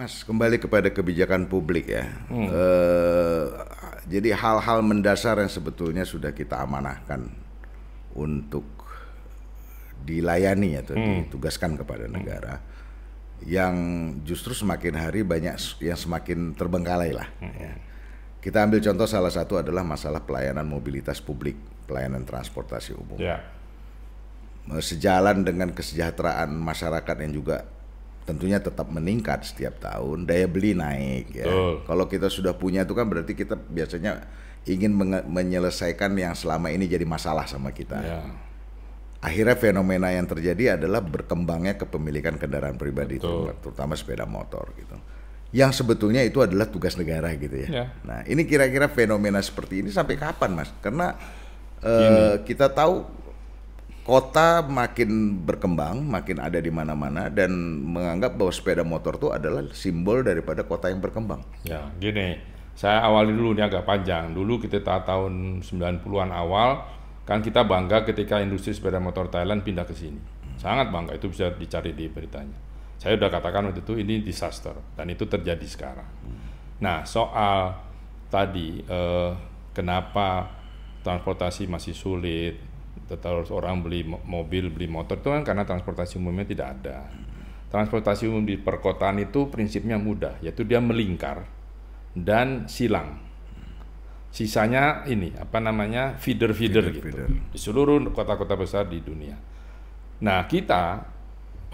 Mas, kembali kepada kebijakan publik ya. Hmm. E, jadi hal-hal mendasar yang sebetulnya sudah kita amanahkan untuk dilayani atau hmm. ditugaskan kepada hmm. negara hmm. yang justru semakin hari banyak yang semakin terbengkalai lah. Hmm. Ya. Kita ambil contoh salah satu adalah masalah pelayanan mobilitas publik, pelayanan transportasi umum. Yeah. Ya. Sejalan dengan kesejahteraan masyarakat yang juga tentunya tetap meningkat setiap tahun daya beli naik ya. Kalau kita sudah punya itu kan berarti kita biasanya ingin menyelesaikan yang selama ini jadi masalah sama kita. Ya. Akhirnya fenomena yang terjadi adalah berkembangnya kepemilikan kendaraan pribadi itu terutama sepeda motor gitu. Yang sebetulnya itu adalah tugas negara gitu ya. ya. Nah, ini kira-kira fenomena seperti ini sampai kapan, Mas? Karena Uh, kita tahu kota makin berkembang, makin ada di mana-mana dan menganggap bahwa sepeda motor itu adalah simbol daripada kota yang berkembang. Ya, gini. Saya awali dulu ini agak panjang. Dulu kita tahun 90-an awal kan kita bangga ketika industri sepeda motor Thailand pindah ke sini. Sangat bangga itu bisa dicari di beritanya. Saya sudah katakan waktu itu ini disaster dan itu terjadi sekarang. Nah, soal tadi eh, kenapa transportasi masih sulit, terus orang beli mobil beli motor itu kan karena transportasi umumnya tidak ada transportasi umum di perkotaan itu prinsipnya mudah yaitu dia melingkar dan silang sisanya ini apa namanya feeder feeder, gitu feeder. di seluruh kota-kota besar di dunia nah kita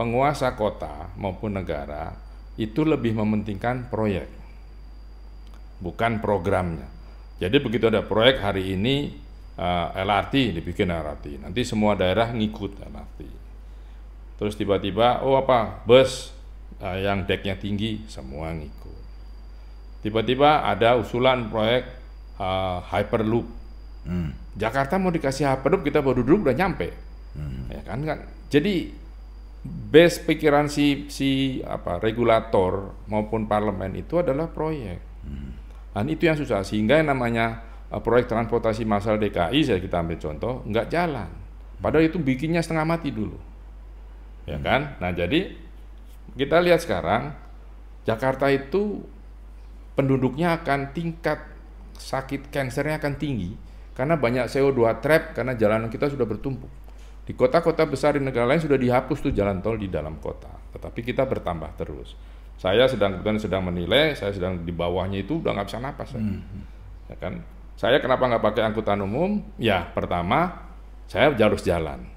penguasa kota maupun negara itu lebih mementingkan proyek bukan programnya jadi begitu ada proyek hari ini uh, eh, LRT dibikin LRT nanti semua daerah ngikut LRT terus tiba-tiba oh apa bus uh, yang decknya tinggi semua ngikut tiba-tiba ada usulan proyek uh, hyperloop hmm. Jakarta mau dikasih hyperloop kita baru duduk udah nyampe hmm. ya kan kan jadi base pikiran si si apa regulator maupun parlemen itu adalah proyek hmm. dan itu yang susah sehingga yang namanya Eh, proyek transportasi massal DKI saya kita ambil contoh nggak jalan padahal itu bikinnya setengah mati dulu ya hmm. kan nah jadi kita lihat sekarang Jakarta itu penduduknya akan tingkat sakit kansernya akan tinggi karena banyak CO2 trap karena jalanan kita sudah bertumpuk di kota-kota besar di negara lain sudah dihapus tuh jalan tol di dalam kota tetapi kita bertambah terus saya sedang sedang menilai saya sedang di bawahnya itu udah nggak bisa napas hmm, hmm. ya kan saya kenapa nggak pakai angkutan umum? Ya, pertama, saya harus jalan.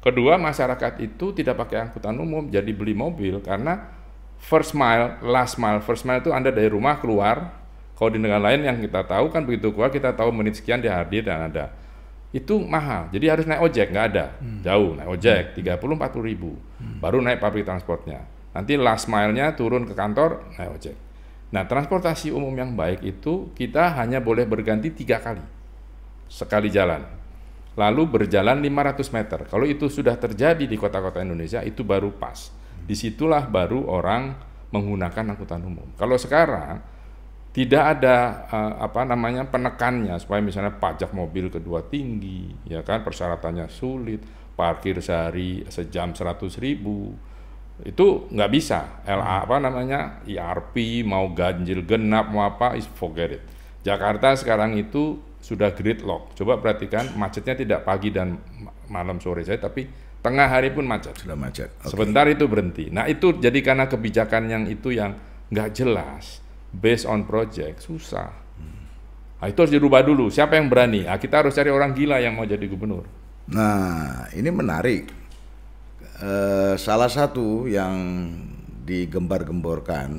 Kedua, masyarakat itu tidak pakai angkutan umum, jadi beli mobil karena first mile, last mile. First mile itu Anda dari rumah keluar. Kalau di negara lain yang kita tahu kan begitu keluar kita tahu menit sekian dia hadir dan ada. Itu mahal. Jadi harus naik ojek, nggak ada. Hmm. Jauh naik ojek, 30 hmm. 40 ribu. Hmm. Baru naik pabrik transportnya. Nanti last mile-nya turun ke kantor, naik ojek. Nah, transportasi umum yang baik itu kita hanya boleh berganti tiga kali sekali jalan. Lalu berjalan 500 meter. Kalau itu sudah terjadi di kota-kota Indonesia, itu baru pas. Disitulah baru orang menggunakan angkutan umum. Kalau sekarang tidak ada uh, apa namanya penekannya supaya misalnya pajak mobil kedua tinggi, ya kan persyaratannya sulit, parkir sehari sejam seratus ribu, itu nggak bisa LA apa namanya IRP e mau ganjil genap mau apa is forget it. Jakarta sekarang itu sudah gridlock. Coba perhatikan macetnya tidak pagi dan malam sore saya tapi tengah hari pun macet. Sudah macet. Okay. Sebentar itu berhenti. Nah itu jadi karena kebijakan yang itu yang nggak jelas based on project susah. Hmm. Nah, itu harus dirubah dulu. Siapa yang berani? Nah, kita harus cari orang gila yang mau jadi gubernur. Nah ini menarik Eh, salah satu yang digembar-gemborkan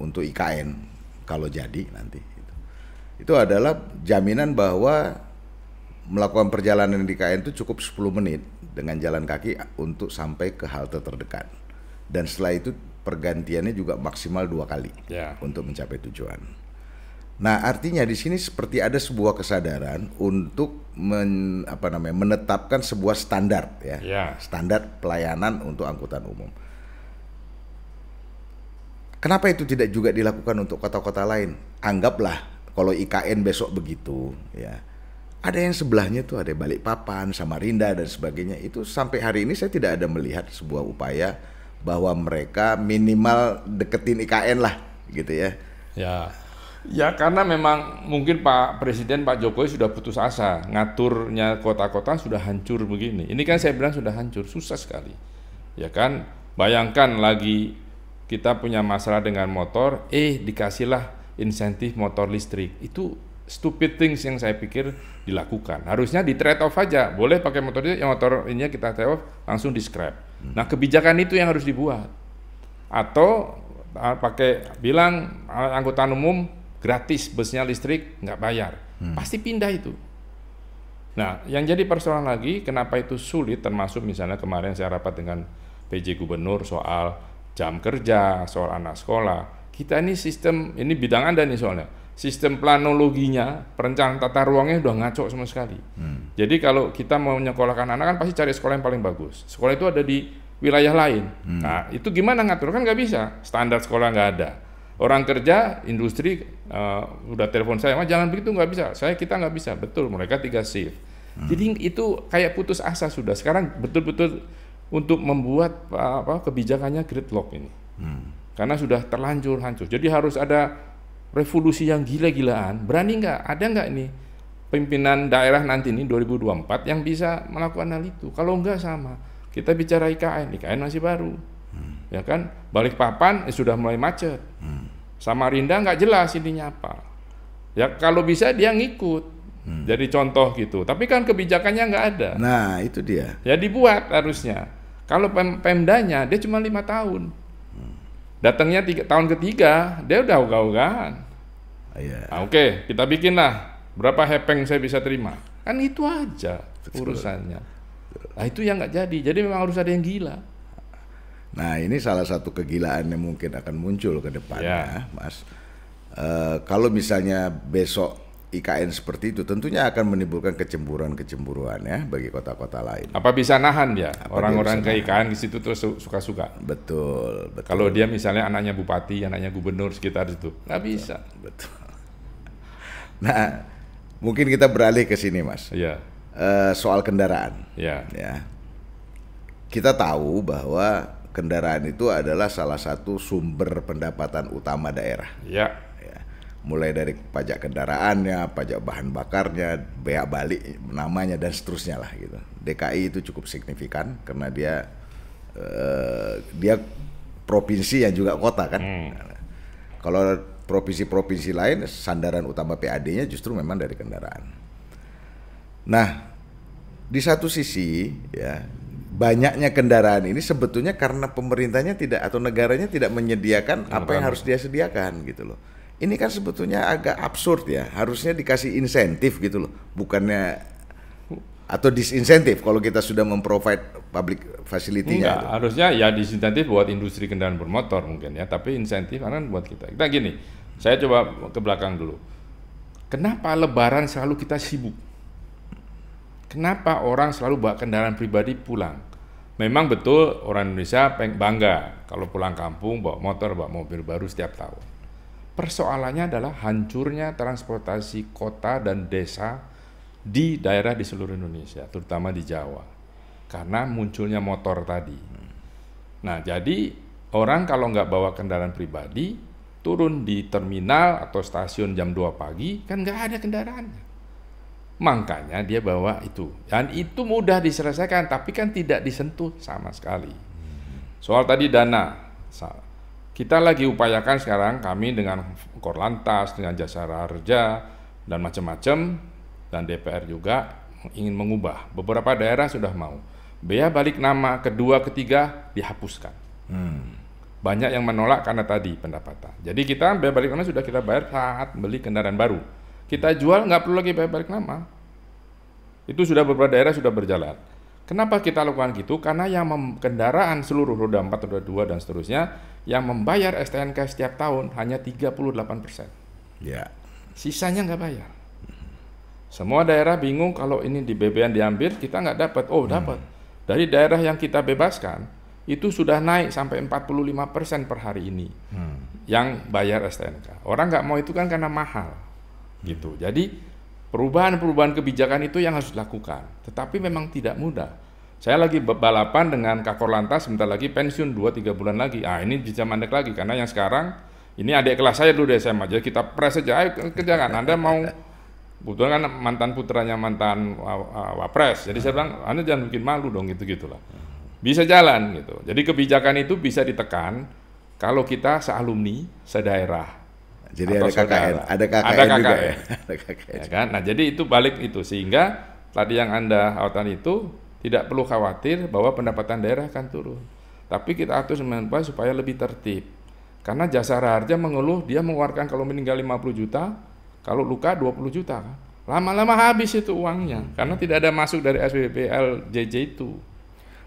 untuk IKN kalau jadi nanti itu, itu adalah jaminan bahwa melakukan perjalanan di IKN itu cukup 10 menit dengan jalan kaki untuk sampai ke halte terdekat dan setelah itu pergantiannya juga maksimal dua kali yeah. untuk mencapai tujuan. Nah, artinya di sini seperti ada sebuah kesadaran untuk men, apa namanya menetapkan sebuah standar ya, yeah. standar pelayanan untuk angkutan umum. Kenapa itu tidak juga dilakukan untuk kota-kota lain? Anggaplah kalau IKN besok begitu, ya. Ada yang sebelahnya tuh ada Balikpapan, Samarinda dan sebagainya. Itu sampai hari ini saya tidak ada melihat sebuah upaya bahwa mereka minimal deketin IKN lah, gitu ya. Ya Ya karena memang mungkin Pak Presiden Pak Jokowi sudah putus asa ngaturnya kota-kota sudah hancur begini. Ini kan saya bilang sudah hancur susah sekali, ya kan? Bayangkan lagi kita punya masalah dengan motor, eh dikasihlah insentif motor listrik. Itu stupid things yang saya pikir dilakukan. Harusnya di trade off aja. Boleh pakai motor itu, yang motor ini kita trade off langsung di scrap. Hmm. Nah kebijakan itu yang harus dibuat. Atau ah, pakai bilang ah, angkutan umum gratis busnya listrik nggak bayar hmm. pasti pindah itu nah yang jadi persoalan lagi kenapa itu sulit termasuk misalnya kemarin saya rapat dengan PJ Gubernur soal jam kerja soal anak sekolah kita ini sistem ini bidang anda nih soalnya sistem planologinya perencanaan tata ruangnya udah ngaco sama sekali hmm. jadi kalau kita mau menyekolahkan anak kan pasti cari sekolah yang paling bagus sekolah itu ada di wilayah lain hmm. nah itu gimana ngatur kan nggak bisa standar sekolah nggak ada Orang kerja, industri uh, udah telepon saya, mah jangan begitu nggak bisa. Saya kita nggak bisa, betul. Mereka tiga shift. Hmm. Jadi itu kayak putus asa sudah. Sekarang betul-betul untuk membuat eh, apa kebijakannya gridlock ini. Hmm. Karena sudah terlanjur hancur. Jadi harus ada revolusi yang gila-gilaan. Berani nggak? Ada nggak ini pimpinan daerah nanti ini 2024 yang bisa melakukan hal itu? Kalau nggak sama, kita bicara IKN. IKN masih baru ya kan Balikpapan eh, sudah mulai macet hmm. Rinda nggak jelas ininya apa ya kalau bisa dia ngikut hmm. jadi contoh gitu tapi kan kebijakannya nggak ada nah itu dia ya dibuat harusnya kalau pem pemdanya dia cuma lima tahun hmm. datangnya tiga, tahun ketiga dia udah ogah-ogahan ah, yeah. nah, oke okay, kita bikin lah berapa hepeng saya bisa terima kan itu aja urusannya nah itu yang nggak jadi jadi memang harus ada yang gila Nah ini salah satu kegilaan yang mungkin akan muncul ke depannya, yeah. Mas. E, kalau misalnya besok IKN seperti itu tentunya akan menimbulkan kecemburuan-kecemburuan ya bagi kota-kota lain. Apa bisa nahan ya orang-orang ke IKN di situ terus suka-suka? Betul, betul. Kalau dia misalnya anaknya bupati, anaknya gubernur sekitar itu, nggak bisa. Betul. Nah, mungkin kita beralih ke sini, Mas. Iya. Eh, soal kendaraan. Iya. Ya. Kita tahu bahwa kendaraan itu adalah salah satu sumber pendapatan utama daerah. Ya. ya. Mulai dari pajak kendaraannya, pajak bahan bakarnya, bea balik namanya dan seterusnya lah gitu. DKI itu cukup signifikan karena dia eh, dia provinsi yang juga kota kan. Hmm. Kalau provinsi-provinsi lain sandaran utama PAD-nya justru memang dari kendaraan. Nah, di satu sisi ya banyaknya kendaraan ini sebetulnya karena pemerintahnya tidak atau negaranya tidak menyediakan apa yang harus dia sediakan gitu loh. Ini kan sebetulnya agak absurd ya. Harusnya dikasih insentif gitu loh. Bukannya atau disinsentif kalau kita sudah memprovide public facility Enggak, gitu. harusnya ya disinsentif buat industri kendaraan bermotor mungkin ya, tapi insentif kan buat kita. Kita nah, gini, saya coba ke belakang dulu. Kenapa lebaran selalu kita sibuk? Kenapa orang selalu bawa kendaraan pribadi pulang? memang betul orang Indonesia bangga kalau pulang kampung bawa motor, bawa mobil baru setiap tahun. Persoalannya adalah hancurnya transportasi kota dan desa di daerah di seluruh Indonesia, terutama di Jawa. Karena munculnya motor tadi. Nah, jadi orang kalau nggak bawa kendaraan pribadi, turun di terminal atau stasiun jam 2 pagi, kan nggak ada kendaraannya. Makanya dia bawa itu. Dan itu mudah diselesaikan, tapi kan tidak disentuh sama sekali. Soal tadi dana, kita lagi upayakan sekarang kami dengan Korlantas, dengan Jasa Raharja dan macam-macam, dan DPR juga ingin mengubah. Beberapa daerah sudah mau. Bea balik nama kedua, ketiga dihapuskan. Hmm. Banyak yang menolak karena tadi pendapatan. Jadi kita bea balik nama sudah kita bayar saat beli kendaraan baru kita jual nggak perlu lagi bayar balik nama. Itu sudah beberapa daerah sudah berjalan. Kenapa kita lakukan gitu? Karena yang mem- kendaraan seluruh roda 4, roda 2 dan seterusnya yang membayar STNK setiap tahun hanya 38 persen. Ya. Sisanya nggak bayar. Semua daerah bingung kalau ini di BBN diambil kita nggak dapat. Oh dapat. Hmm. Dari daerah yang kita bebaskan itu sudah naik sampai 45 persen per hari ini hmm. yang bayar STNK. Orang nggak mau itu kan karena mahal gitu. Jadi perubahan-perubahan kebijakan itu yang harus dilakukan. Tetapi memang tidak mudah. Saya lagi balapan dengan Kakor Lantas sebentar lagi pensiun 2-3 bulan lagi. Ah ini bisa mandek lagi karena yang sekarang ini adik kelas saya dulu di SMA. Jadi kita press aja, ayo kerjakan. Anda mau kebetulan kan mantan putranya mantan wapres. Jadi saya bilang Anda jangan bikin malu dong gitu gitulah. Bisa jalan gitu. Jadi kebijakan itu bisa ditekan kalau kita sealumni, sedaerah jadi ada KKN, ada KKN, ada KKN, juga KKN. ya. ada KKN. Ya kan? Nah, jadi itu balik itu sehingga tadi yang Anda autan itu tidak perlu khawatir bahwa pendapatan daerah akan turun. Tapi kita atur supaya supaya lebih tertib. Karena jasa raharja mengeluh dia mengeluarkan kalau meninggal 50 juta, kalau luka 20 juta. Kan. Lama-lama habis itu uangnya karena tidak ada masuk dari SPBPL JJ itu.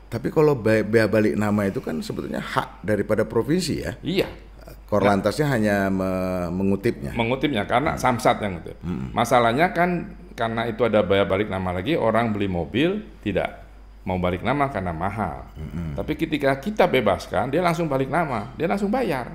Tapi kalau bea balik nama itu kan sebetulnya hak daripada provinsi ya. Iya, Korlantasnya ya. nah, hanya me mengutipnya. Mengutipnya karena hmm. Samsat yang ngutip. Hmm. Masalahnya kan karena itu ada bayar balik nama lagi orang beli mobil tidak mau balik nama karena mahal. Hmm. Tapi ketika kita bebaskan dia langsung balik nama, dia langsung bayar.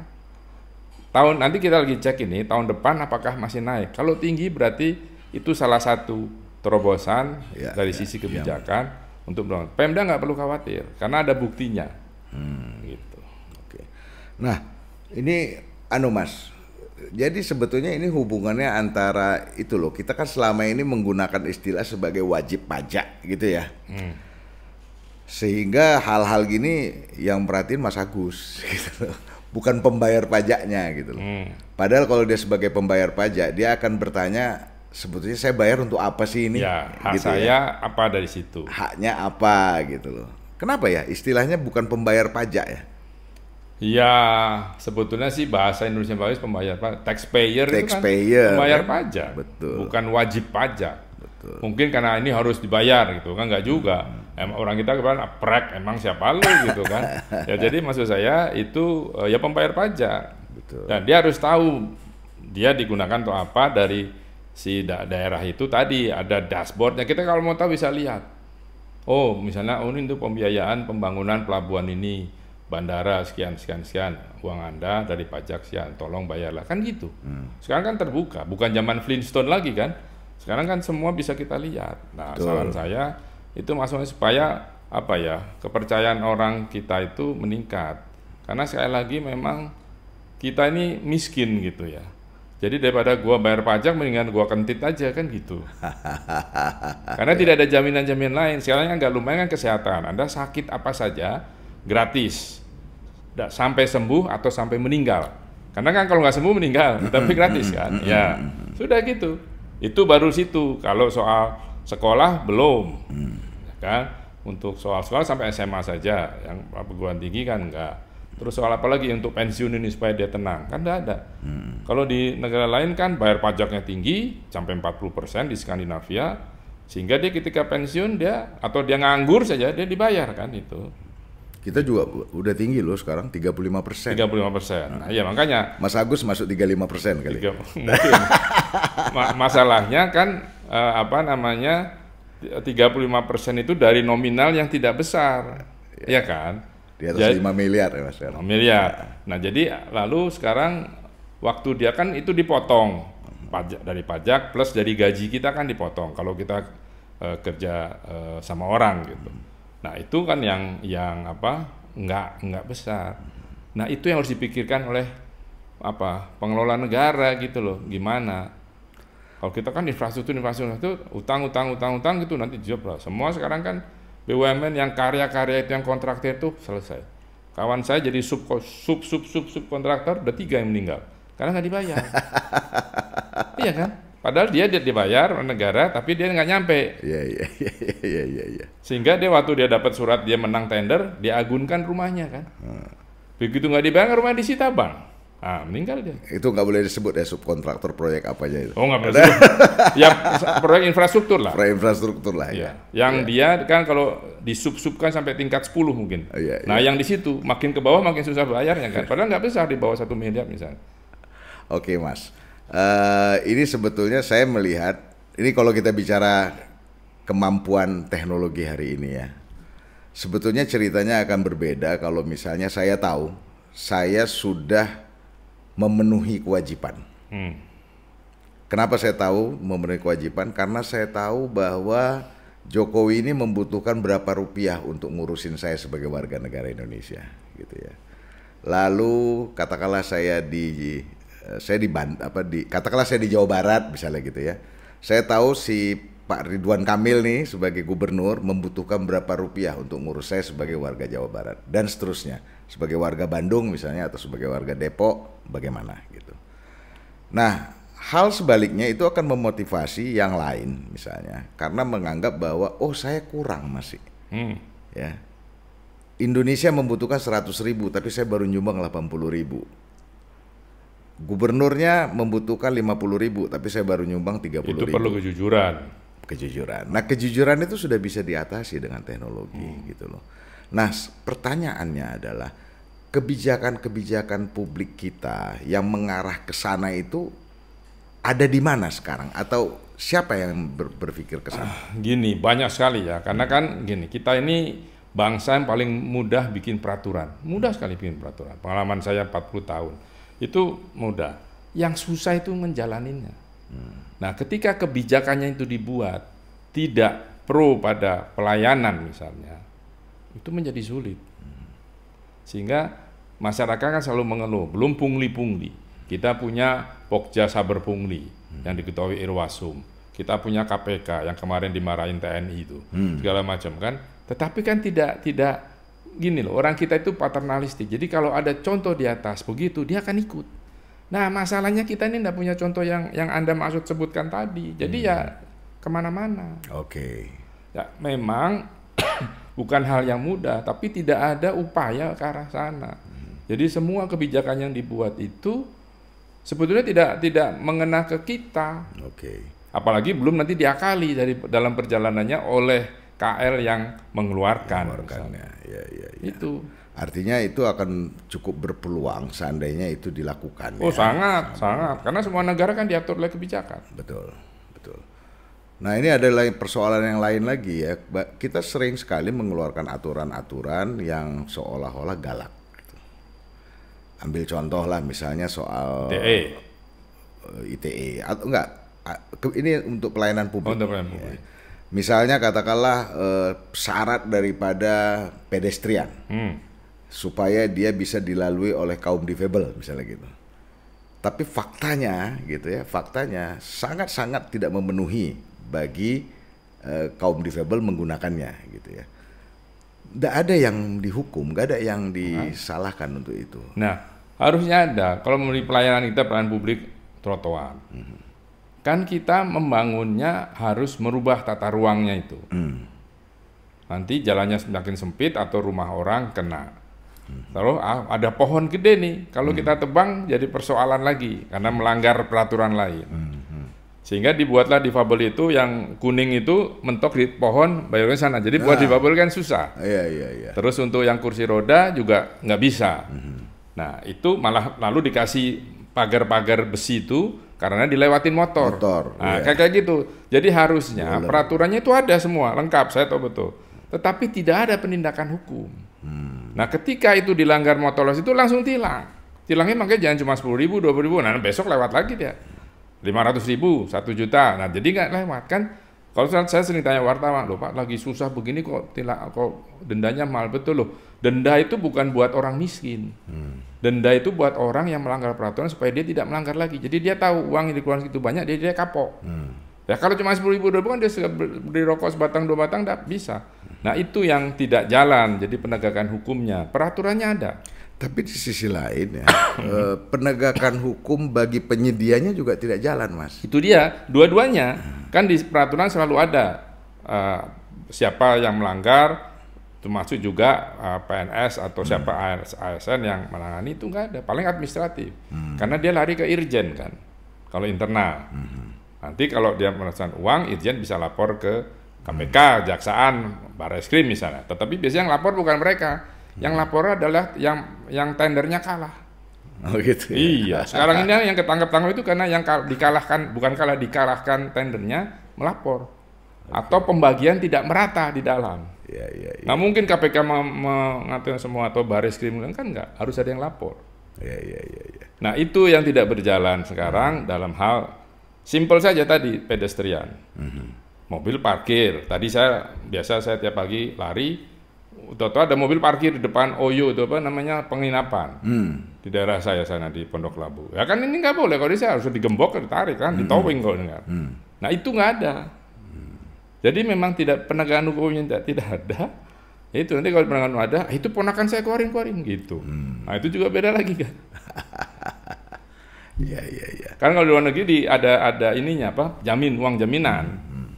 Tahun nanti kita lagi cek ini tahun depan apakah masih naik. Kalau tinggi berarti itu salah satu terobosan ya, dari ya, sisi ya. kebijakan ya. untuk Pemda nggak perlu khawatir karena ada buktinya. Hmm. Gitu. Oke. Nah, ini anu Mas. Jadi sebetulnya ini hubungannya antara itu loh. Kita kan selama ini menggunakan istilah sebagai wajib pajak gitu ya. Hmm. Sehingga hal-hal gini yang perhatiin Mas Agus gitu loh. Bukan pembayar pajaknya gitu loh. Hmm. Padahal kalau dia sebagai pembayar pajak, dia akan bertanya sebetulnya saya bayar untuk apa sih ini? Ya, hak gitu ya. saya ya. apa dari situ? Haknya apa gitu loh. Kenapa ya istilahnya bukan pembayar pajak ya? Ya, sebetulnya sih bahasa Indonesia bagus pembayar pajak. Taxpayer, Taxpayer itu kan pembayar kan? pajak. Betul. Bukan wajib pajak. Betul. Mungkin karena ini harus dibayar gitu kan nggak juga. Hmm. Emang orang kita kan prek emang siapa lu gitu kan. ya jadi maksud saya itu eh, ya pembayar pajak. Betul. Dan dia harus tahu dia digunakan untuk apa dari si da daerah itu tadi ada dashboardnya. Kita kalau mau tahu bisa lihat. Oh, misalnya oh ini untuk pembiayaan pembangunan pelabuhan ini bandara sekian sekian sekian uang anda dari pajak sekian tolong bayarlah kan gitu hmm. sekarang kan terbuka bukan zaman Flintstone lagi kan sekarang kan semua bisa kita lihat nah Betul. saran saya itu maksudnya supaya apa ya kepercayaan orang kita itu meningkat karena sekali lagi memang kita ini miskin gitu ya jadi daripada gua bayar pajak mendingan gua kentit aja kan gitu karena tidak ada jaminan-jaminan lain sekarang kan nggak lumayan kan kesehatan anda sakit apa saja gratis sampai sembuh atau sampai meninggal karena kan kalau nggak sembuh meninggal tapi gratis kan ya sudah gitu itu baru situ kalau soal sekolah belum mm. ya kan untuk soal sekolah sampai SMA saja yang perguruan tinggi kan enggak terus soal apa lagi untuk pensiun ini supaya dia tenang kan enggak ada hmm. kalau di negara lain kan bayar pajaknya tinggi sampai 40% di Skandinavia sehingga dia ketika pensiun dia atau dia nganggur saja dia dibayar kan itu kita juga udah tinggi loh sekarang 35 persen. 35 persen. Nah, ya makanya. Mas Agus masuk 35 persen kali. 3, masalahnya kan eh, apa namanya 35 persen itu dari nominal yang tidak besar, ya, ya kan? Di atas jadi, 5 miliar ya mas. 5 miliar. Ya. Nah jadi lalu sekarang waktu dia kan itu dipotong pajak dari pajak plus dari gaji kita kan dipotong kalau kita uh, kerja uh, sama orang gitu. Hmm. Nah itu kan yang yang apa nggak nggak besar. Nah itu yang harus dipikirkan oleh apa pengelola negara gitu loh gimana kalau kita kan infrastruktur infrastruktur utang utang utang utang gitu nanti jebol semua sekarang kan BUMN yang karya-karya itu yang kontraktor itu selesai kawan saya jadi sub sub sub sub sub kontraktor ada tiga yang meninggal karena nggak dibayar iya kan Padahal dia dia dibayar negara, tapi dia nggak nyampe. Iya iya, iya iya iya iya. Sehingga dia waktu dia dapat surat dia menang tender, dia agunkan rumahnya kan. Hmm. Begitu nggak dibayar rumahnya disita bang. Ah, meninggal dia. Itu nggak boleh disebut ya subkontraktor proyek apa aja itu. Oh nggak boleh. ya proyek infrastruktur lah. Proyek infrastruktur lah. Ya. ya. Yang ya. dia kan kalau disub-subkan sampai tingkat 10 mungkin. Oh, iya. ya, nah iya. yang di situ makin ke bawah makin susah bayarnya kan. Padahal nggak besar di bawah satu miliar misalnya. Oke mas. Eh, ini sebetulnya saya melihat ini kalau kita bicara kemampuan teknologi hari ini ya. Sebetulnya ceritanya akan berbeda kalau misalnya saya tahu saya sudah memenuhi kewajiban. Hmm. Kenapa saya tahu memenuhi kewajiban? Karena saya tahu bahwa Jokowi ini membutuhkan berapa rupiah untuk ngurusin saya sebagai warga negara Indonesia, gitu ya. Lalu katakanlah saya di saya di Band, apa di katakanlah saya di Jawa Barat misalnya gitu ya. Saya tahu si Pak Ridwan Kamil nih sebagai gubernur membutuhkan berapa rupiah untuk ngurus saya sebagai warga Jawa Barat dan seterusnya. Sebagai warga Bandung misalnya atau sebagai warga Depok bagaimana gitu. Nah, hal sebaliknya itu akan memotivasi yang lain misalnya karena menganggap bahwa oh saya kurang masih. Hmm. Ya. Indonesia membutuhkan 100.000 ribu tapi saya baru nyumbang 80 ribu gubernurnya membutuhkan 50 ribu tapi saya baru nyumbang 30 itu ribu. perlu kejujuran kejujuran nah kejujuran itu sudah bisa diatasi dengan teknologi hmm. gitu loh nah pertanyaannya adalah kebijakan-kebijakan publik kita yang mengarah ke sana itu ada di mana sekarang atau siapa yang ber berpikir ke sana ah, gini banyak sekali ya karena kan gini kita ini bangsa yang paling mudah bikin peraturan mudah sekali bikin peraturan pengalaman saya 40 tahun itu mudah. Yang susah itu menjalaninya. Hmm. Nah, ketika kebijakannya itu dibuat tidak pro pada pelayanan misalnya, itu menjadi sulit. Hmm. Sehingga masyarakat kan selalu mengeluh, belum pungli-pungli. Kita punya Pokja Saber Pungli hmm. yang diketahui Irwasum. Kita punya KPK yang kemarin dimarahin TNI itu, hmm. segala macam kan. Tetapi kan tidak tidak gini loh, orang kita itu paternalistik. Jadi kalau ada contoh di atas begitu, dia akan ikut. Nah masalahnya kita ini tidak punya contoh yang yang anda maksud sebutkan tadi. Jadi ya hmm. ya kemana-mana. Oke. Okay. Ya memang bukan hal yang mudah, tapi tidak ada upaya ke arah sana. Hmm. Jadi semua kebijakan yang dibuat itu sebetulnya tidak tidak mengena ke kita. Oke. Okay. Apalagi belum nanti diakali dari dalam perjalanannya oleh KL yang mengeluarkan. mengeluarkan ya, ya, ya, ya. Itu. Artinya itu akan cukup berpeluang seandainya itu dilakukan. Oh ya. sangat, sangat, sangat. Karena semua negara kan diatur oleh kebijakan. Betul, betul. Nah ini ada lain persoalan yang lain lagi ya. Kita sering sekali mengeluarkan aturan-aturan yang seolah-olah galak. Ambil contoh lah misalnya soal ITE, ITE atau enggak? Ini untuk pelayanan publik. Oh, untuk pelayanan publik. Ya Misalnya katakanlah uh, syarat daripada pedestrian hmm. supaya dia bisa dilalui oleh kaum difabel misalnya gitu. Tapi faktanya gitu ya, faktanya sangat-sangat tidak memenuhi bagi uh, kaum difabel menggunakannya gitu ya. Tidak ada yang dihukum, nggak ada yang disalahkan nah. untuk itu. Nah, harusnya ada. Kalau memberi pelayanan kita pelayanan publik trotoar. Hmm kan kita membangunnya harus merubah tata ruangnya itu. Hmm. Nanti jalannya semakin sempit atau rumah orang kena. Lalu ah, ada pohon gede nih, kalau hmm. kita tebang jadi persoalan lagi karena melanggar peraturan lain. Hmm. hmm. Sehingga dibuatlah difabel itu yang kuning itu mentok di pohon bayarnya sana. Jadi buat ah. difabel kan susah. Iya, iya, iya. Terus untuk yang kursi roda juga nggak bisa. Hmm. hmm. Nah itu malah lalu dikasih pagar-pagar besi itu karena dilewatin motor. motor nah, yeah. kayak kayak gitu. Jadi harusnya peraturannya itu ada semua, lengkap saya tahu betul. Tetapi tidak ada penindakan hukum. Hmm. Nah, ketika itu dilanggar motor itu langsung tilang. Tilangnya makanya jangan cuma sepuluh ribu, dua puluh ribu. Nah, besok lewat lagi dia lima ratus ribu, satu juta. Nah, jadi nggak lewat kan? Kalau saya sering tanya wartawan, loh Pak, lagi susah begini kok tilang, kok dendanya mahal betul loh Denda itu bukan buat orang miskin. Hmm. Denda itu buat orang yang melanggar peraturan supaya dia tidak melanggar lagi. Jadi dia tahu uang yang dikeluarkan itu banyak, dia dia kapok. Hmm. Ya kalau cuma sepuluh ribu dolar kan dia beli rokok sebatang dua batang, tidak bisa. Nah itu yang tidak jalan. Jadi penegakan hukumnya, peraturannya ada. Tapi di sisi lain ya, eh, penegakan hukum bagi penyedianya juga tidak jalan, Mas. Itu dia, dua-duanya. Kan di peraturan selalu ada uh, siapa yang melanggar, termasuk juga uh, ah, PNS atau siapa hmm. ASN yang menangani itu nggak ada paling administratif hmm. karena dia lari ke irjen kan kalau internal hmm. nanti kalau dia merasakan uang irjen bisa lapor ke KPK hmm. jaksaan barreskrim misalnya tetapi biasanya yang lapor bukan mereka hmm. yang lapor adalah yang yang tendernya kalah Oh gitu. Ya? Iya. Sekarang ini yang ketangkap tangkap itu karena yang dikalahkan bukan kalah dikalahkan tendernya melapor atau pembagian tidak merata di dalam. Ya, ya, ya. Nah mungkin KPK mengatakan semua atau baris krim kan nggak harus ada yang lapor. Ya, ya, ya, ya. Nah itu yang tidak berjalan sekarang hmm. dalam hal simple saja tadi pedestrian, hmm. mobil parkir. Tadi saya biasa saya tiap pagi lari, tahu-tahu ada mobil parkir di depan Oyo itu apa namanya penginapan hmm. di daerah saya sana di Pondok Labu. Ya kan ini nggak boleh kalau di saya harus digembok ditarik kan, hmm. ditowing kalau dengar. Hmm. Nah itu nggak ada. Jadi memang tidak penegakan hukumnya tidak, tidak ada. Itu nanti kalau penegakan hukum ada, ah, itu ponakan saya keluarin keluarin gitu. Hmm. Nah itu juga beda lagi kan. Iya iya iya. Karena kalau di luar negeri di, ada ada ininya apa? Jamin uang jaminan. Hmm. hmm.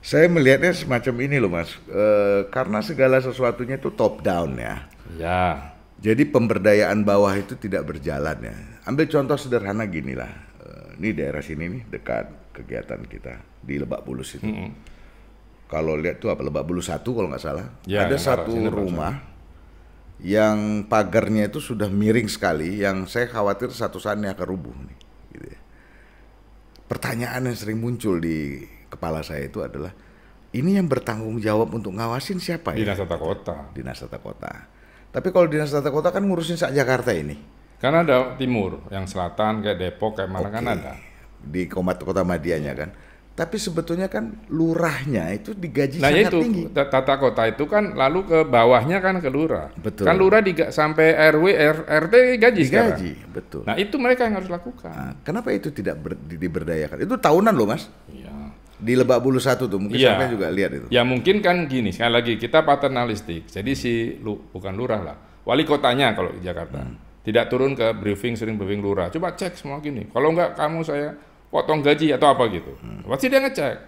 Saya melihatnya semacam ini loh mas, e, karena segala sesuatunya itu top down ya. Ya. Jadi pemberdayaan bawah itu tidak berjalan ya. Ambil contoh sederhana gini lah, e, eh, ini daerah sini nih dekat kegiatan kita di Lebak Bulus itu. Hmm, hmm kalau lihat tuh apa Lebak bulu satu kalau nggak salah ya, ada satu rumah yang pagarnya itu sudah miring sekali yang saya khawatir satu ini akan rubuh nih gitu ya. pertanyaan yang sering muncul di kepala saya itu adalah ini yang bertanggung jawab untuk ngawasin siapa ya? Dinas Tata Kota. Dinas Tata Kota. Tapi kalau Dinas Tata Kota kan ngurusin saat Jakarta ini. Karena ada timur, yang selatan kayak Depok kayak mana okay. kan ada. Di Komat Kota Madianya kan tapi sebetulnya kan lurahnya itu digaji nah, ya sangat itu, tinggi. Tata kota itu kan lalu ke bawahnya kan ke lurah. Betul. Kan lurah diga, sampai RW R, RT gaji Digaji, sekarang. betul. Nah, itu mereka yang harus lakukan. Nah, kenapa itu tidak ber, di, diberdayakan? Itu tahunan loh, Mas. Iya. Di Lebak Bulu satu tuh mungkin ya. sampai juga lihat itu. Ya, mungkin kan gini, sekali lagi kita paternalistik. Jadi si lu, bukan lurah lah. Wali kotanya kalau di Jakarta. Hmm. Tidak turun ke briefing, sering briefing lurah. Coba cek semua gini. Kalau enggak kamu saya potong gaji atau apa gitu. Hmm. Pasti dia ngecek.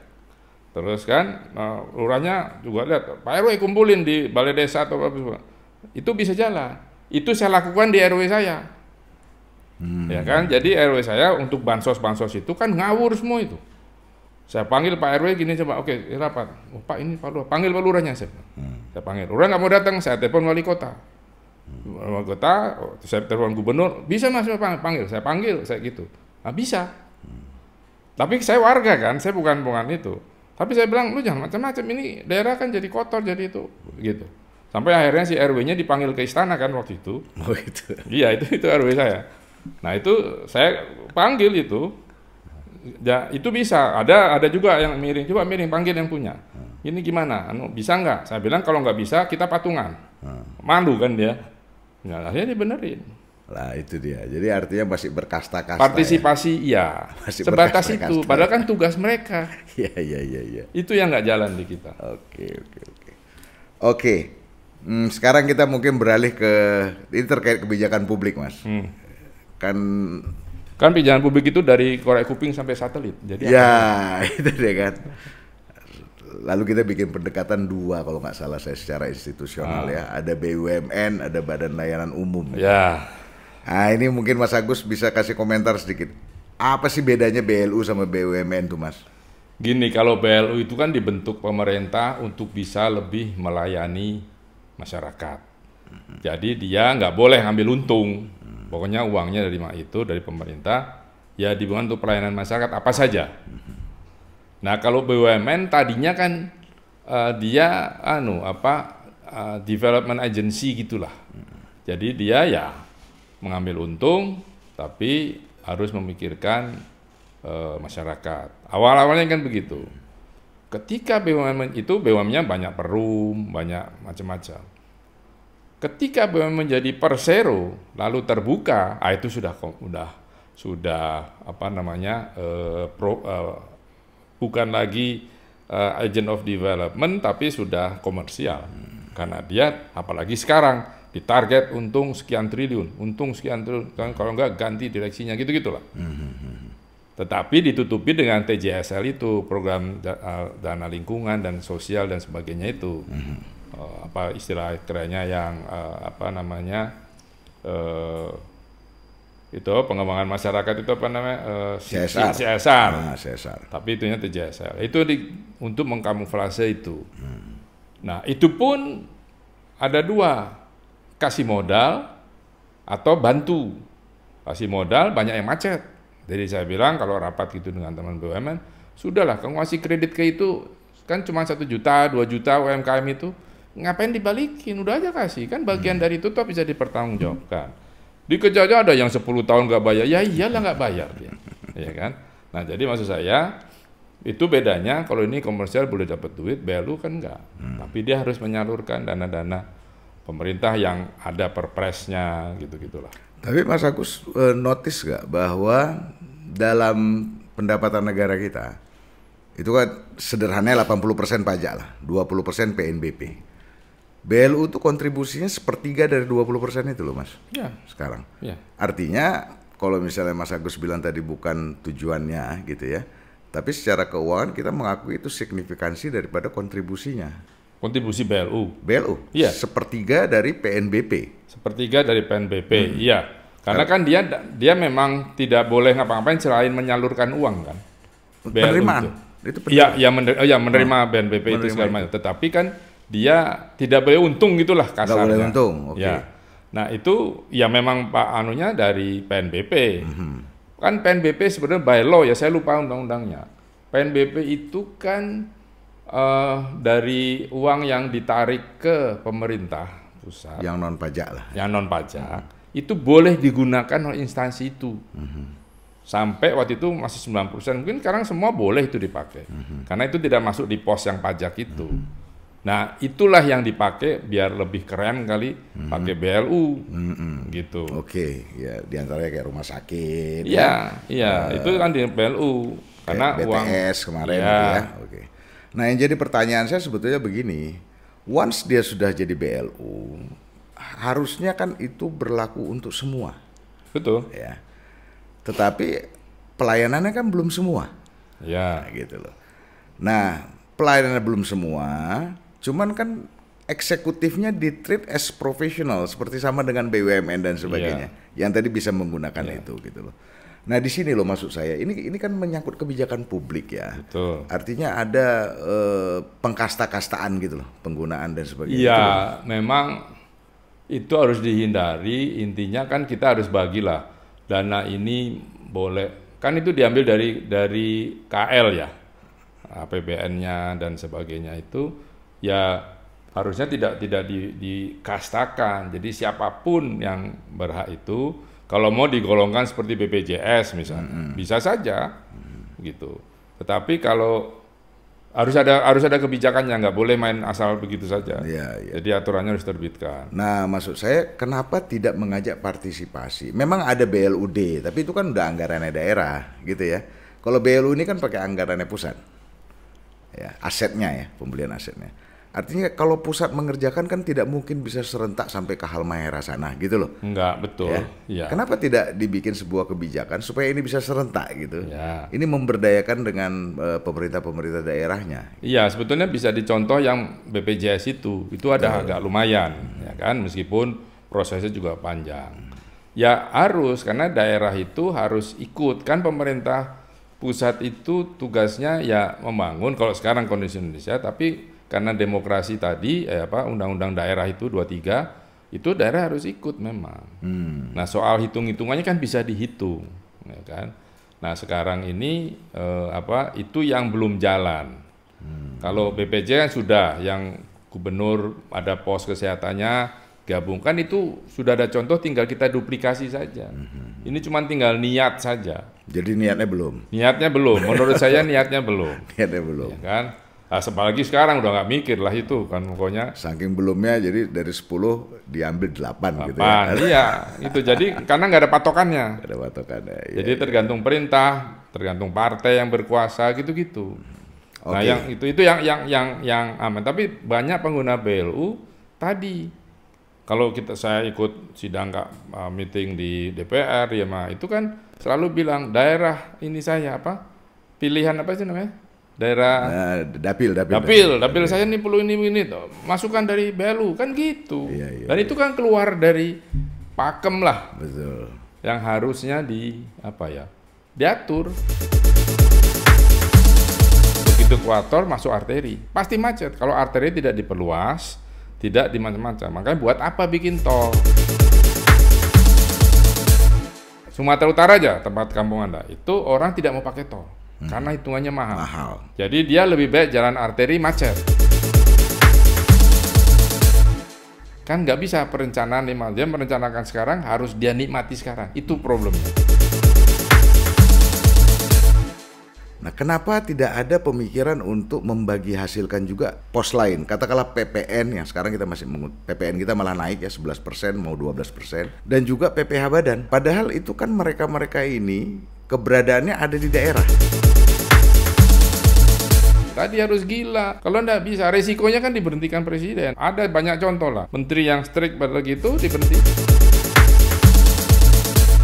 Terus kan nah, lurahnya juga lihat Pak RW kumpulin di balai desa atau apa, apa itu bisa jalan. Itu saya lakukan di RW saya. Hmm. Ya kan? Jadi RW saya untuk bansos-bansos itu kan ngawur semua itu. Saya panggil Pak RW gini coba, oke okay, rapat. Oh, Pak ini Pak Lurah, panggil Pak Lurahnya saya. Hmm. Saya panggil. Lurah nggak mau datang, saya telepon wali kota. Hmm. Wali kota, saya telepon gubernur, bisa mas saya panggil, saya panggil, saya gitu. Nah, bisa. Tapi saya warga kan, saya bukan bukan itu. Tapi saya bilang lu jangan macam-macam ini daerah kan jadi kotor jadi itu gitu. Sampai akhirnya si RW-nya dipanggil ke istana kan waktu itu. Oh gitu. Iya itu itu RW saya. Nah itu saya panggil itu. Ya, itu bisa. Ada ada juga yang miring. Coba miring panggil yang punya. Hmm. Ini gimana? Anu bisa nggak? Saya bilang kalau nggak bisa kita patungan. Hmm. Malu kan dia. Nah akhirnya dibenerin lah itu dia. Jadi artinya masih berkasta-kasta. Partisipasi ya. iya. Masih Sebatas itu. Padahal kan tugas mereka. Iya iya iya. Ya. Itu yang nggak jalan di kita. Oke oke oke. Oke. Hmm, sekarang kita mungkin beralih ke ini terkait kebijakan publik mas. Hmm. Kan kan kebijakan publik itu dari korek kuping sampai satelit. Jadi ya apa? itu dia kan. Lalu kita bikin pendekatan dua kalau nggak salah saya secara institusional ah. ya. Ada BUMN, ada Badan Layanan Umum. Ya Nah ini mungkin Mas Agus bisa kasih komentar sedikit. Apa sih bedanya BLU sama BUMN tuh Mas? Gini, kalau BLU itu kan dibentuk pemerintah untuk bisa lebih melayani masyarakat. Jadi dia nggak boleh ngambil untung. Pokoknya uangnya dari itu dari pemerintah ya dibuat untuk pelayanan masyarakat apa saja. Nah kalau BUMN tadinya kan uh, dia anu apa uh, development agency gitulah. Jadi dia ya mengambil untung tapi harus memikirkan e, masyarakat. Awal-awalnya kan begitu. Ketika BUMN itu BUMN-nya banyak perum, banyak macam-macam. Ketika BUMN menjadi persero lalu terbuka, ah itu sudah sudah sudah apa namanya e, pro, e, bukan lagi e, agent of development tapi sudah komersial hmm. karena dia apalagi sekarang ditarget untung sekian triliun, untung sekian triliun, kan kalau enggak ganti direksinya gitu-gitulah. Mm-hmm. Tetapi ditutupi dengan TJSL itu program dana lingkungan dan sosial dan sebagainya itu. Mm-hmm. Uh, apa istilah kerennya yang uh, apa namanya? Uh, itu pengembangan masyarakat itu apa namanya uh, e, CSR. CSR. Nah, CSR. Tapi itunya TJSL. Itu di, untuk mengkamuflase itu. Hmm. Nah, itu pun ada dua kasih modal atau bantu. Kasih modal banyak yang macet. Jadi saya bilang kalau rapat gitu dengan teman BUMN, sudahlah kamu kasih kredit ke itu kan cuma satu juta, dua juta UMKM itu ngapain dibalikin? Udah aja kasih kan bagian hmm. dari itu tuh bisa dipertanggungjawabkan. Di kejadian ada yang 10 tahun nggak bayar, ya iyalah nggak bayar dia, ya kan? Nah jadi maksud saya itu bedanya kalau ini komersial boleh dapat duit, belu kan enggak. Hmm. Tapi dia harus menyalurkan dana-dana pemerintah yang ada perpresnya gitu-gitulah. Tapi Mas Agus e, notice nggak bahwa dalam pendapatan negara kita itu kan sederhananya 80% pajak lah, 20% PNBP. BLU itu kontribusinya sepertiga dari 20% itu loh Mas. Ya. Sekarang. Ya. Artinya kalau misalnya Mas Agus bilang tadi bukan tujuannya gitu ya. Tapi secara keuangan kita mengakui itu signifikansi daripada kontribusinya. Kontribusi BLU. BLU. Iya. Sepertiga dari PNBP. Sepertiga dari PNBP. Hmm. Iya. Karena nah. kan dia dia memang tidak boleh ngapa-ngapain selain menyalurkan uang kan. BLU penerimaan. Itu, itu iya, penerimaan. Ya, ya, mener, ya menerima hmm. Nah. BNBP itu segala macam. Tetapi kan dia tidak boleh untung gitulah kasarnya. Tidak boleh untung. Okay. Ya. Nah itu ya memang pak anunya dari PNBP. Hmm. Kan PNBP sebenarnya by law ya saya lupa undang-undangnya. PNBP itu kan uh, dari uang yang ditarik ke pemerintah pusat yang non pajak lah yang non pajak hmm. itu boleh digunakan oleh instansi itu hmm. sampai waktu itu masih 90% mungkin sekarang semua boleh itu dipakai hmm. karena itu tidak masuk di pos yang pajak itu hmm. Nah, itulah yang dipakai biar lebih keren kali mm-hmm. pakai BLU. Mm-hmm. Gitu. Oke, okay. ya diantaranya kayak rumah sakit. Iya, ya. iya, uh, itu kan di BLU. Karena BTS uang, kemarin iya. gitu ya. ya. Okay. Nah yang jadi pertanyaan saya sebetulnya begini, once dia sudah jadi BLU, harusnya kan itu berlaku untuk semua. Betul. Ya. Tetapi pelayanannya kan belum semua. Ya. Nah, gitu loh. Nah pelayanannya belum semua, cuman kan eksekutifnya di treat as professional seperti sama dengan BUMN dan sebagainya. Ya. Yang tadi bisa menggunakan ya. itu gitu loh. Nah, di sini loh maksud saya. Ini ini kan menyangkut kebijakan publik ya. Betul. Artinya ada eh, pengkasta-kastaan gitu loh, penggunaan dan sebagainya. Iya, memang itu harus dihindari. Intinya kan kita harus bagilah dana ini boleh kan itu diambil dari dari KL ya. APBN-nya dan sebagainya itu ya harusnya tidak tidak di, dikastakan. Jadi siapapun yang berhak itu kalau mau digolongkan seperti BPJS misalnya, hmm. bisa saja hmm. gitu. Tetapi kalau harus ada harus ada kebijakannya nggak boleh main asal begitu saja. Ya, ya. Jadi aturannya harus terbitkan. Nah, maksud saya kenapa tidak mengajak partisipasi? Memang ada BLUD, tapi itu kan udah anggarannya daerah, gitu ya. Kalau BLU ini kan pakai anggarannya pusat, ya asetnya ya pembelian asetnya. Artinya kalau pusat mengerjakan kan tidak mungkin bisa serentak sampai ke Halmahera sana gitu loh. Enggak, betul. Ya. ya. Kenapa tidak dibikin sebuah kebijakan supaya ini bisa serentak gitu? Ya. Ini memberdayakan dengan eh, pemerintah-pemerintah daerahnya. Iya, sebetulnya bisa dicontoh yang BPJS itu. Itu ada betul. agak lumayan hmm. ya kan meskipun prosesnya juga panjang. Hmm. Ya harus karena daerah itu harus ikut kan pemerintah pusat itu tugasnya ya membangun kalau sekarang kondisi Indonesia tapi karena demokrasi tadi eh, apa undang-undang daerah itu 23 itu daerah harus ikut memang. Hmm. Nah, soal hitung-hitungannya kan bisa dihitung, ya kan. Nah, sekarang ini eh, apa itu yang belum jalan. Hmm. Kalau BPJS kan sudah yang gubernur ada pos kesehatannya gabungkan itu sudah ada contoh tinggal kita duplikasi saja. hmm Ini cuma tinggal niat saja. Jadi niatnya belum. Niatnya belum. Menurut saya niatnya belum. Niatnya belum. Ya kan? Nah, apalagi sekarang udah nggak mikir lah itu kan pokoknya. Saking belumnya jadi dari 10 diambil 8, 8 gitu ya. Iya, itu jadi karena nggak ada patokannya. Gak ada patokannya. Iya, jadi iya. tergantung perintah, tergantung partai yang berkuasa gitu-gitu. Okay. Nah, yang itu itu yang yang yang yang aman. Tapi banyak pengguna BLU tadi kalau kita saya ikut sidang kak ah, meeting di DPR ya mah itu kan selalu bilang daerah ini saya apa pilihan apa sih namanya daerah nah, dapil, dapil, dapil, dapil, iya, saya iya. nih perlu ini ini toh. masukan dari Belu kan gitu. Iya, iya, Dan iya. itu kan keluar dari pakem lah. Betul. Yang harusnya di apa ya? Diatur. Begitu kuator masuk arteri, pasti macet. Kalau arteri tidak diperluas, tidak di macam-macam. Makanya buat apa bikin tol? Sumatera Utara aja tempat kampung Anda, itu orang tidak mau pakai tol hmm. karena hitungannya mahal. mahal. Jadi dia lebih baik jalan arteri macet. Kan nggak bisa perencanaan lima dia merencanakan sekarang harus dia nikmati sekarang. Itu problemnya. Nah, kenapa tidak ada pemikiran untuk membagi hasilkan juga pos lain? Katakanlah PPN yang sekarang kita masih mengut PPN kita malah naik ya 11% mau 12% dan juga PPh badan. Padahal itu kan mereka-mereka ini keberadaannya ada di daerah tadi harus gila. Kalau nggak bisa, resikonya kan diberhentikan presiden. Ada banyak contoh lah. Menteri yang strict pada gitu diberhentikan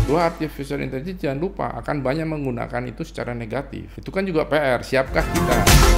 dua artificial intelligence jangan lupa akan banyak menggunakan itu secara negatif. Itu kan juga PR, siapkah kita?